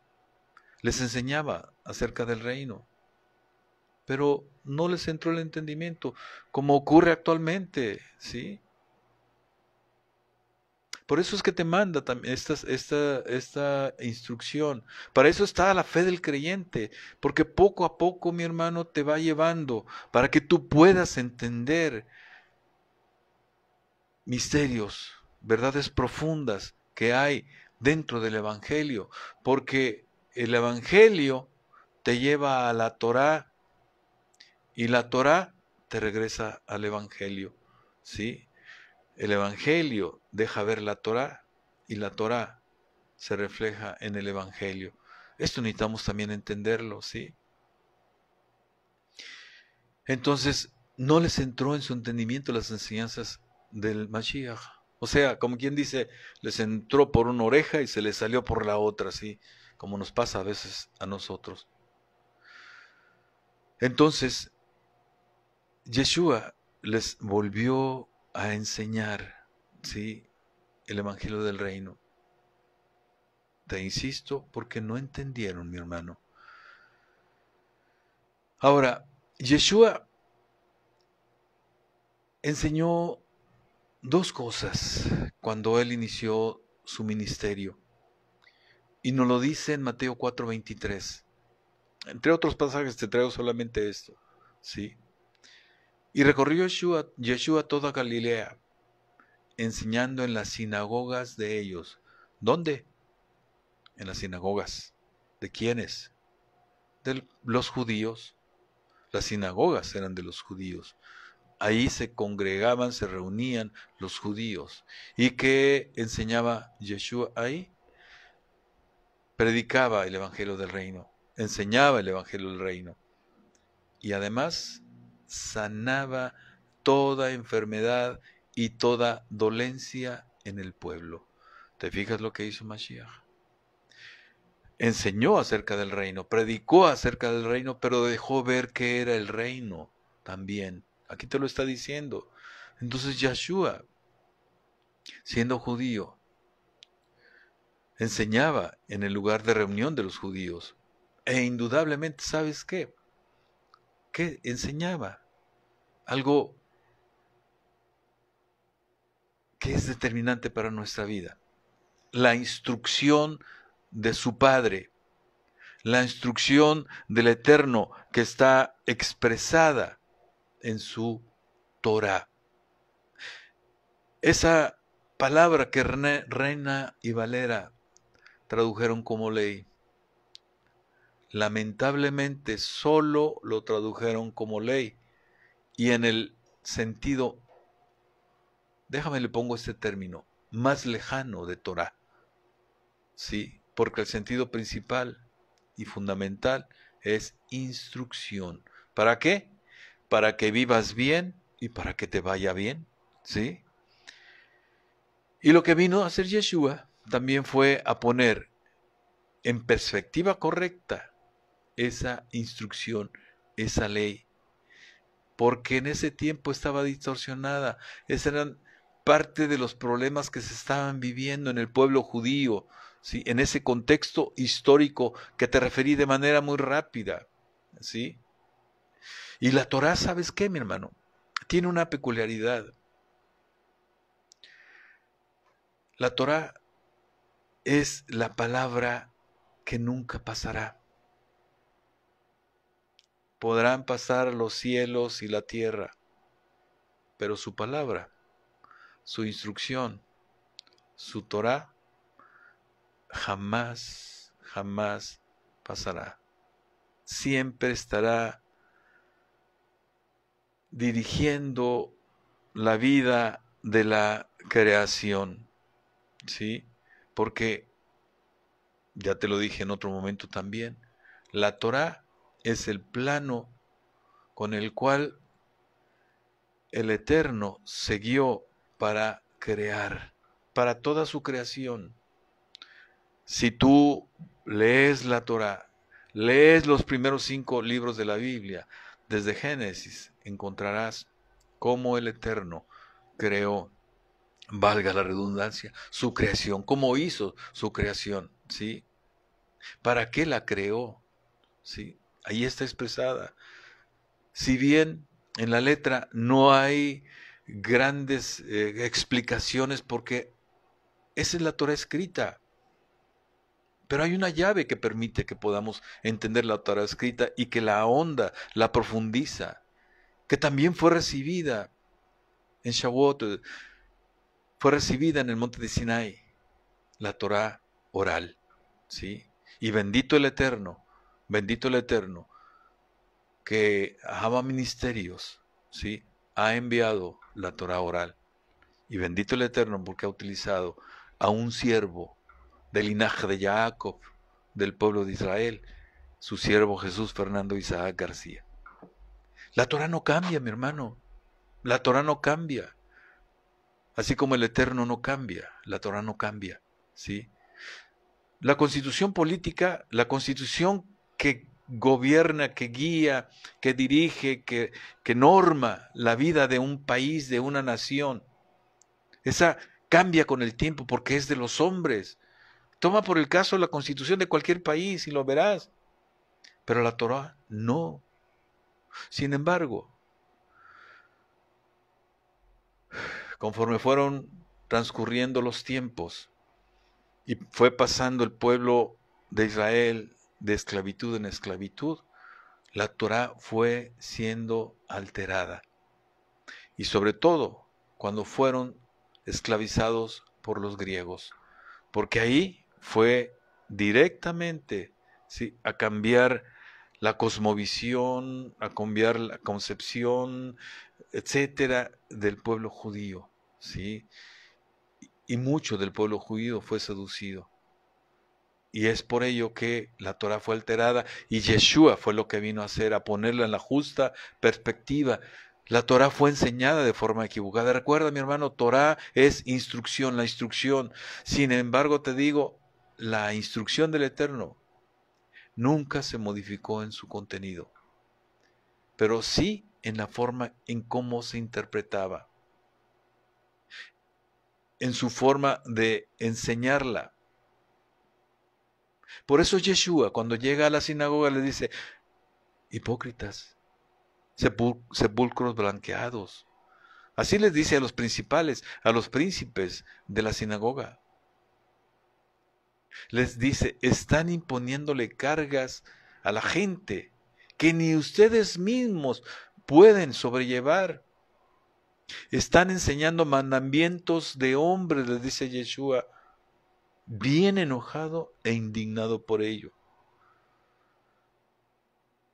les enseñaba acerca del reino, pero no les entró el entendimiento, como ocurre actualmente, ¿sí? Por eso es que te manda también esta, esta instrucción. Para eso está la fe del creyente, porque poco a poco, mi hermano, te va llevando para que tú puedas entender misterios, verdades profundas que hay dentro del Evangelio, porque el Evangelio te lleva a la Torá y la Torá te regresa al Evangelio, ¿sí? El Evangelio deja ver la Torá y la Torá se refleja en el Evangelio. Esto necesitamos también entenderlo, ¿sí? Entonces, no les entró en su entendimiento las enseñanzas del Mashiach. O sea, como quien dice, les entró por una oreja y se les salió por la otra, así como nos pasa a veces a nosotros. Entonces, Yeshua les volvió a enseñar ¿sí? el Evangelio del Reino. Te insisto, porque no entendieron, mi hermano. Ahora, Yeshua enseñó dos cosas cuando él inició su ministerio. Y nos lo dice en Mateo 4:23. Entre otros pasajes te traigo solamente esto. ¿sí? Y recorrió Yeshua toda Galilea, enseñando en las sinagogas de ellos. ¿Dónde? En las sinagogas. ¿De quiénes? De los judíos. Las sinagogas eran de los judíos ahí se congregaban, se reunían los judíos. ¿Y qué enseñaba Yeshua ahí? Predicaba el Evangelio del Reino, enseñaba el Evangelio del Reino. Y además sanaba toda enfermedad y toda dolencia en el pueblo. ¿Te fijas lo que hizo Mashiach? Enseñó acerca del reino, predicó acerca del reino, pero dejó ver que era el reino también. Aquí te lo está diciendo. Entonces Yeshua, siendo judío, enseñaba en el lugar de reunión de los judíos. E indudablemente, ¿sabes qué? ¿Qué enseñaba? Algo que es determinante para nuestra vida. La instrucción de su Padre, la instrucción del Eterno que está expresada en su Torah. Esa palabra que Reina y Valera tradujeron como ley, lamentablemente solo lo tradujeron como ley y en el sentido, déjame le pongo este término, más lejano de Torah. Sí, porque el sentido principal y fundamental es instrucción. ¿Para qué? para que vivas bien y para que te vaya bien, ¿sí? Y lo que vino a hacer Yeshua también fue a poner en perspectiva correcta esa instrucción, esa ley, porque en ese tiempo estaba distorsionada, esa era parte de los problemas que se estaban viviendo en el pueblo judío, ¿sí? en ese contexto histórico que te referí de manera muy rápida, ¿sí? Y la Torah, ¿sabes qué, mi hermano? Tiene una peculiaridad. La Torah es la palabra que nunca pasará. Podrán pasar los cielos y la tierra, pero su palabra, su instrucción, su Torah, jamás, jamás pasará. Siempre estará dirigiendo la vida de la creación, ¿sí? Porque, ya te lo dije en otro momento también, la Torah es el plano con el cual el Eterno se para crear, para toda su creación. Si tú lees la Torah, lees los primeros cinco libros de la Biblia, desde Génesis encontrarás cómo el Eterno creó, valga la redundancia, su creación, cómo hizo su creación, ¿sí? ¿Para qué la creó? ¿Sí? Ahí está expresada. Si bien en la letra no hay grandes eh, explicaciones porque esa es la Torah escrita. Pero hay una llave que permite que podamos entender la Torah escrita y que la ahonda, la profundiza, que también fue recibida en Shavuot, fue recibida en el monte de Sinai, la Torah oral, ¿sí? Y bendito el Eterno, bendito el Eterno, que ama Ministerios, ¿sí? Ha enviado la Torah oral. Y bendito el Eterno porque ha utilizado a un siervo del linaje de Jacob, del pueblo de Israel, su siervo Jesús Fernando Isaac García. La Torah no cambia, mi hermano. La Torah no cambia. Así como el Eterno no cambia, la Torah no cambia, ¿sí? La constitución política, la constitución que gobierna, que guía, que dirige, que, que norma la vida de un país, de una nación, esa cambia con el tiempo porque es de los hombres, Toma por el caso la constitución de cualquier país y lo verás. Pero la Torah no. Sin embargo, conforme fueron transcurriendo los tiempos y fue pasando el pueblo de Israel de esclavitud en esclavitud, la Torah fue siendo alterada. Y sobre todo cuando fueron esclavizados por los griegos, porque ahí fue directamente ¿sí? a cambiar la cosmovisión, a cambiar la concepción, etcétera, del pueblo judío, ¿sí? Y mucho del pueblo judío fue seducido. Y es por ello que la Torah fue alterada y Yeshua fue lo que vino a hacer, a ponerla en la justa perspectiva. La Torah fue enseñada de forma equivocada. Recuerda, mi hermano, Torah es instrucción, la instrucción. Sin embargo, te digo, la instrucción del Eterno nunca se modificó en su contenido, pero sí en la forma en cómo se interpretaba, en su forma de enseñarla. Por eso Yeshua cuando llega a la sinagoga le dice, hipócritas, sepulcros blanqueados. Así les dice a los principales, a los príncipes de la sinagoga les dice, están imponiéndole cargas a la gente que ni ustedes mismos pueden sobrellevar. Están enseñando mandamientos de hombres, les dice Yeshua, bien enojado e indignado por ello.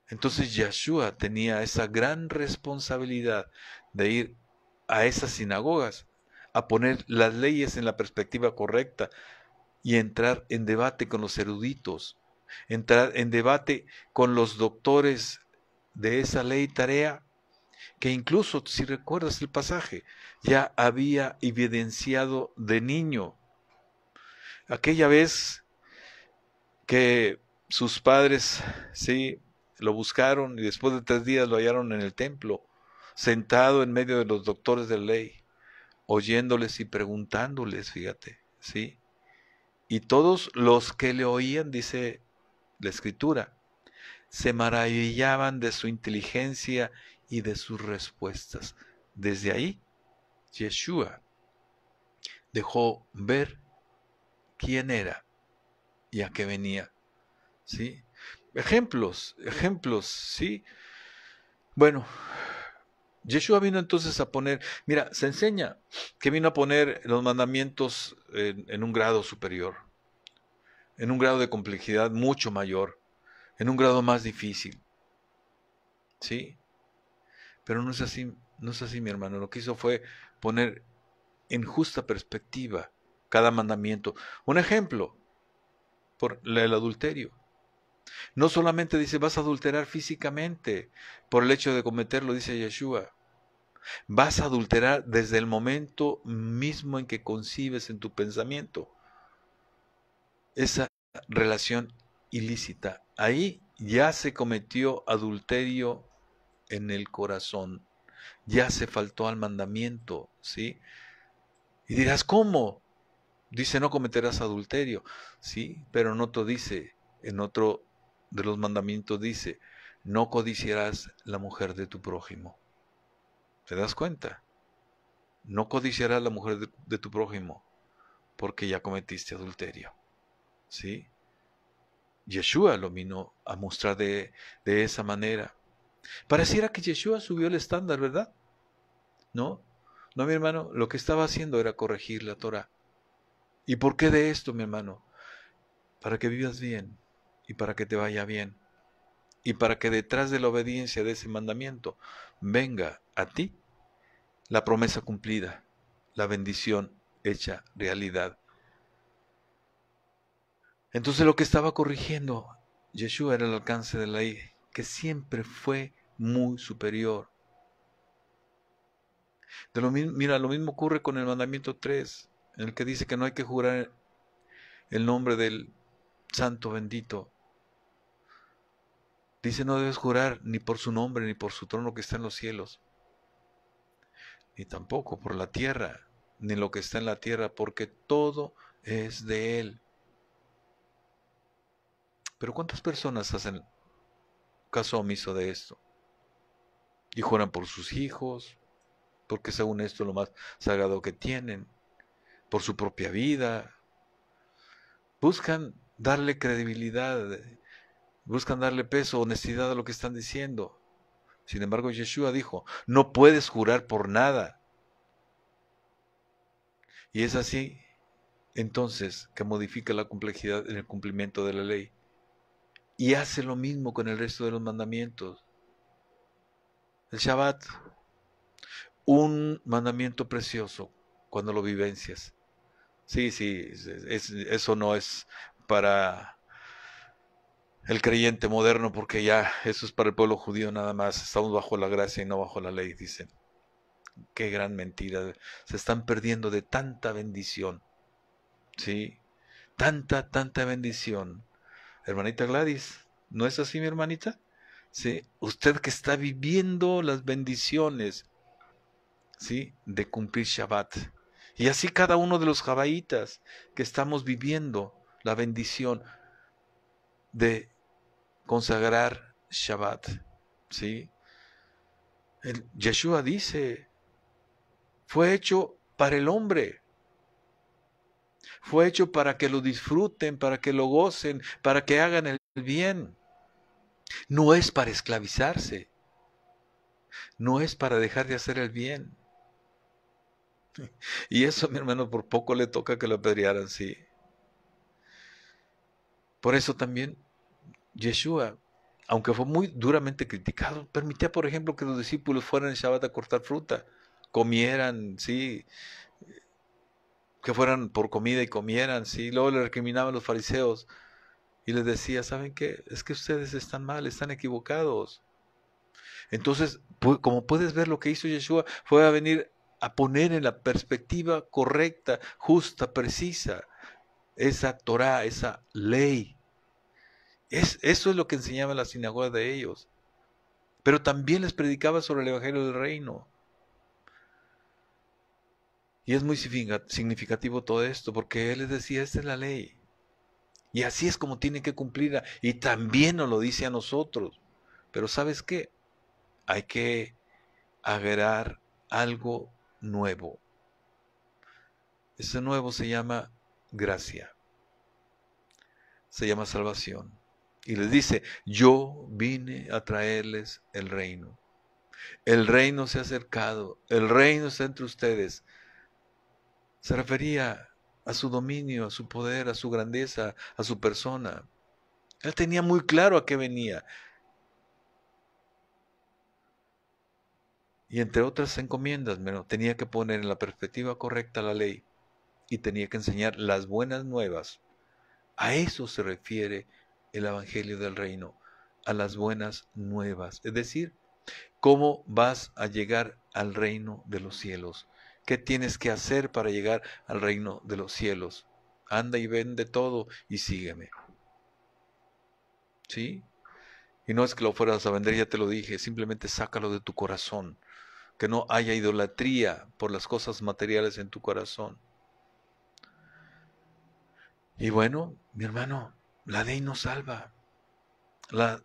Entonces Yeshua tenía esa gran responsabilidad de ir a esas sinagogas, a poner las leyes en la perspectiva correcta, y entrar en debate con los eruditos, entrar en debate con los doctores de esa ley tarea, que incluso, si recuerdas el pasaje, ya había evidenciado de niño. Aquella vez que sus padres, sí, lo buscaron y después de tres días lo hallaron en el templo, sentado en medio de los doctores de ley, oyéndoles y preguntándoles, fíjate, sí, y todos los que le oían, dice la escritura, se maravillaban de su inteligencia y de sus respuestas. Desde ahí, Yeshua dejó ver quién era y a qué venía. ¿Sí? Ejemplos, ejemplos, ¿sí? Bueno, Yeshua vino entonces a poner, mira, se enseña que vino a poner los mandamientos en, un grado superior, en un grado de complejidad mucho mayor, en un grado más difícil. ¿Sí? Pero no es así, no es así, mi hermano. Lo que hizo fue poner en justa perspectiva cada mandamiento. Un ejemplo, por el adulterio. No solamente dice, vas a adulterar físicamente por el hecho de cometerlo, dice Yeshua. Vas a adulterar desde el momento mismo en que concibes en tu pensamiento esa relación ilícita. Ahí ya se cometió adulterio en el corazón. Ya se faltó al mandamiento, ¿sí? Y dirás, ¿cómo? Dice, no cometerás adulterio, ¿sí? Pero no te dice en otro de los mandamientos dice, no codiciarás la mujer de tu prójimo. ¿Te das cuenta? No codiciarás la mujer de, tu prójimo porque ya cometiste adulterio. ¿Sí? Yeshua lo vino a mostrar de, de esa manera. Pareciera que Yeshua subió el estándar, ¿verdad? ¿No? No, mi hermano, lo que estaba haciendo era corregir la Torah. ¿Y por qué de esto, mi hermano? Para que vivas bien, para que te vaya bien. Y para que detrás de la obediencia de ese mandamiento venga a ti la promesa cumplida, la bendición hecha realidad. Entonces lo que estaba corrigiendo Yeshua era el alcance de la ley, que siempre fue muy superior. De lo, mira, lo mismo ocurre con el mandamiento 3, en el que dice que no hay que jurar el nombre del santo bendito Dice, no debes jurar ni por su nombre, ni por su trono que está en los cielos, ni tampoco por la tierra, ni lo que está en la tierra, porque todo es de Él. Pero ¿cuántas personas hacen caso omiso de esto? Y juran por sus hijos, porque según esto lo más sagrado que tienen, por su propia vida. Buscan darle credibilidad buscan darle peso, honestidad a lo que están diciendo. Sin embargo, Yeshua dijo, no puedes jurar por nada. Y es así entonces que modifica la complejidad en el cumplimiento de la ley. Y hace lo mismo con el resto de los mandamientos. El Shabbat, un mandamiento precioso cuando lo vivencias. Sí, sí, eso no es para el creyente moderno, porque ya eso es para el pueblo judío nada más, estamos bajo la gracia y no bajo la ley, dicen. Qué gran mentira, se están perdiendo de tanta bendición, ¿sí? Tanta, tanta bendición. Hermanita Gladys, ¿no es así mi hermanita? ¿Sí? Usted que está viviendo las bendiciones, ¿sí? De cumplir Shabbat. Y así cada uno de los jabaitas que estamos viviendo la bendición de consagrar Shabbat. ¿sí? El Yeshua dice, fue hecho para el hombre. Fue hecho para que lo disfruten, para que lo gocen, para que hagan el bien. No es para esclavizarse. No es para dejar de hacer el bien. Y eso, mi hermano, por poco le toca que lo apedrearan, sí. Por eso también Yeshua, aunque fue muy duramente criticado, permitía, por ejemplo, que los discípulos fueran el Shabbat a cortar fruta, comieran, sí, que fueran por comida y comieran, sí. Luego le recriminaban los fariseos y les decía, ¿saben qué? Es que ustedes están mal, están equivocados. Entonces, como puedes ver, lo que hizo Yeshua fue a venir a poner en la perspectiva correcta, justa, precisa, esa Torah, esa ley eso es lo que enseñaba la sinagoga de ellos. Pero también les predicaba sobre el Evangelio del Reino. Y es muy significativo todo esto, porque él les decía, esta es la ley. Y así es como tiene que cumplirla. Y también nos lo dice a nosotros. Pero ¿sabes qué? Hay que agregar algo nuevo. Ese nuevo se llama gracia. Se llama salvación. Y les dice, yo vine a traerles el reino. El reino se ha acercado, el reino está entre ustedes. Se refería a su dominio, a su poder, a su grandeza, a su persona. Él tenía muy claro a qué venía. Y entre otras encomiendas, menos tenía que poner en la perspectiva correcta la ley y tenía que enseñar las buenas nuevas. A eso se refiere el Evangelio del Reino, a las buenas nuevas. Es decir, cómo vas a llegar al reino de los cielos. ¿Qué tienes que hacer para llegar al reino de los cielos? Anda y vende todo y sígueme. ¿Sí? Y no es que lo fueras a vender, ya te lo dije, simplemente sácalo de tu corazón. Que no haya idolatría por las cosas materiales en tu corazón. Y bueno, mi hermano, la ley no salva. La,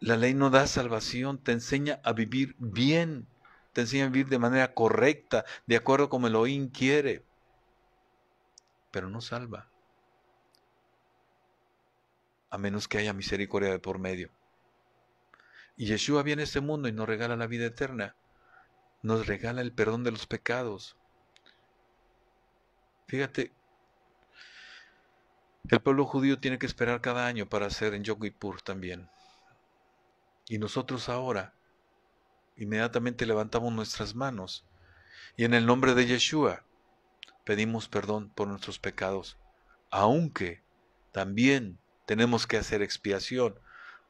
la ley no da salvación, te enseña a vivir bien, te enseña a vivir de manera correcta, de acuerdo como Elohim quiere, pero no salva, a menos que haya misericordia de por medio. Y Yeshua viene a este mundo y nos regala la vida eterna, nos regala el perdón de los pecados. Fíjate el pueblo judío tiene que esperar cada año para hacer en Yom también. Y nosotros ahora inmediatamente levantamos nuestras manos y en el nombre de Yeshua pedimos perdón por nuestros pecados, aunque también tenemos que hacer expiación,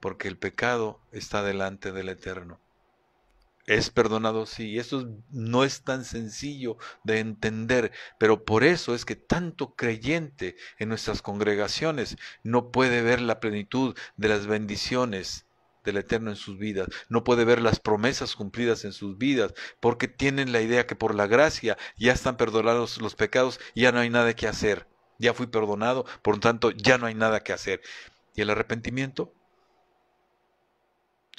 porque el pecado está delante del Eterno es perdonado, sí. Eso no es tan sencillo de entender, pero por eso es que tanto creyente en nuestras congregaciones no puede ver la plenitud de las bendiciones del Eterno en sus vidas, no puede ver las promesas cumplidas en sus vidas, porque tienen la idea que por la gracia ya están perdonados los pecados, ya no hay nada que hacer, ya fui perdonado, por lo tanto ya no hay nada que hacer. ¿Y el arrepentimiento?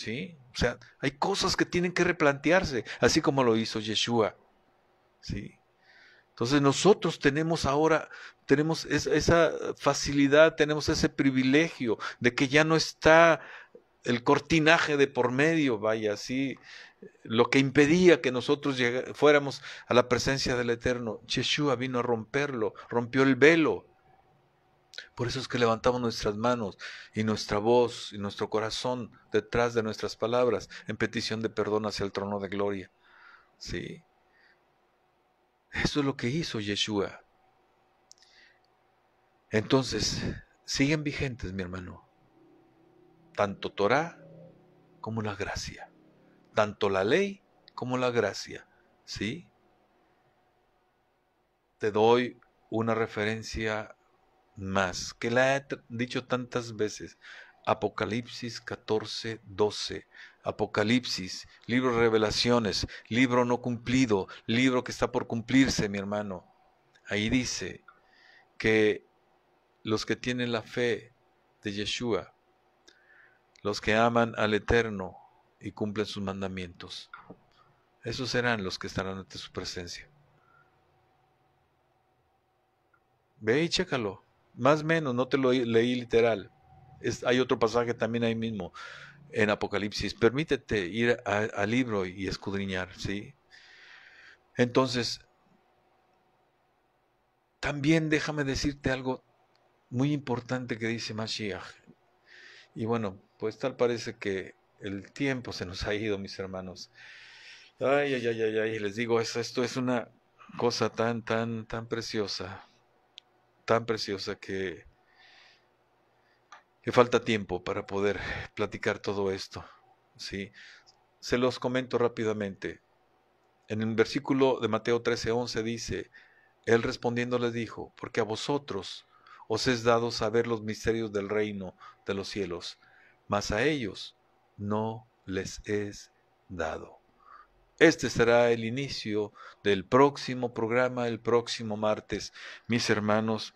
¿sí? O sea, hay cosas que tienen que replantearse, así como lo hizo Yeshua, ¿sí? Entonces nosotros tenemos ahora, tenemos esa facilidad, tenemos ese privilegio de que ya no está el cortinaje de por medio, vaya, así, lo que impedía que nosotros fuéramos a la presencia del Eterno. Yeshua vino a romperlo, rompió el velo, por eso es que levantamos nuestras manos y nuestra voz y nuestro corazón detrás de nuestras palabras en petición de perdón hacia el trono de gloria. Sí. Eso es lo que hizo Yeshua. Entonces, siguen vigentes, mi hermano, tanto Torah como la gracia, tanto la ley como la gracia, ¿sí? Te doy una referencia más, que la he dicho tantas veces. Apocalipsis 14, 12. Apocalipsis, libro de revelaciones, libro no cumplido, libro que está por cumplirse, mi hermano. Ahí dice que los que tienen la fe de Yeshua, los que aman al Eterno y cumplen sus mandamientos, esos serán los que estarán ante su presencia. Ve y chécalo. Más o menos, no te lo leí literal. hay otro pasaje también ahí mismo en Apocalipsis. Permítete ir al libro y escudriñar, ¿sí? Entonces, también déjame decirte algo muy importante que dice Mashiach. Y bueno, pues tal parece que el tiempo se nos ha ido, mis hermanos. Ay, ay, ay, ay, les digo, esto es una cosa tan, tan, tan preciosa tan preciosa que, falta tiempo para poder platicar todo esto. ¿sí? Se los comento rápidamente. En el versículo de Mateo 13:11 dice, Él respondiendo les dijo, porque a vosotros os es dado saber los misterios del reino de los cielos, mas a ellos no les es dado. Este será el inicio del próximo programa, el próximo martes. Mis hermanos,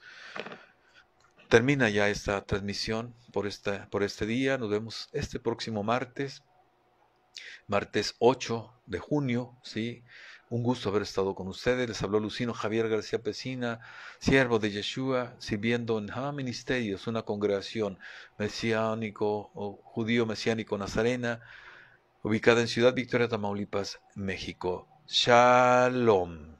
termina ya esta transmisión por, esta, por este día. Nos vemos este próximo martes, martes 8 de junio, ¿sí? Un gusto haber estado con ustedes. Les habló Lucino Javier García Pesina, siervo de Yeshua, sirviendo en Ha Ministerios, una congregación mesiánico o judío mesiánico nazarena ubicada en Ciudad Victoria, Tamaulipas, México. Shalom.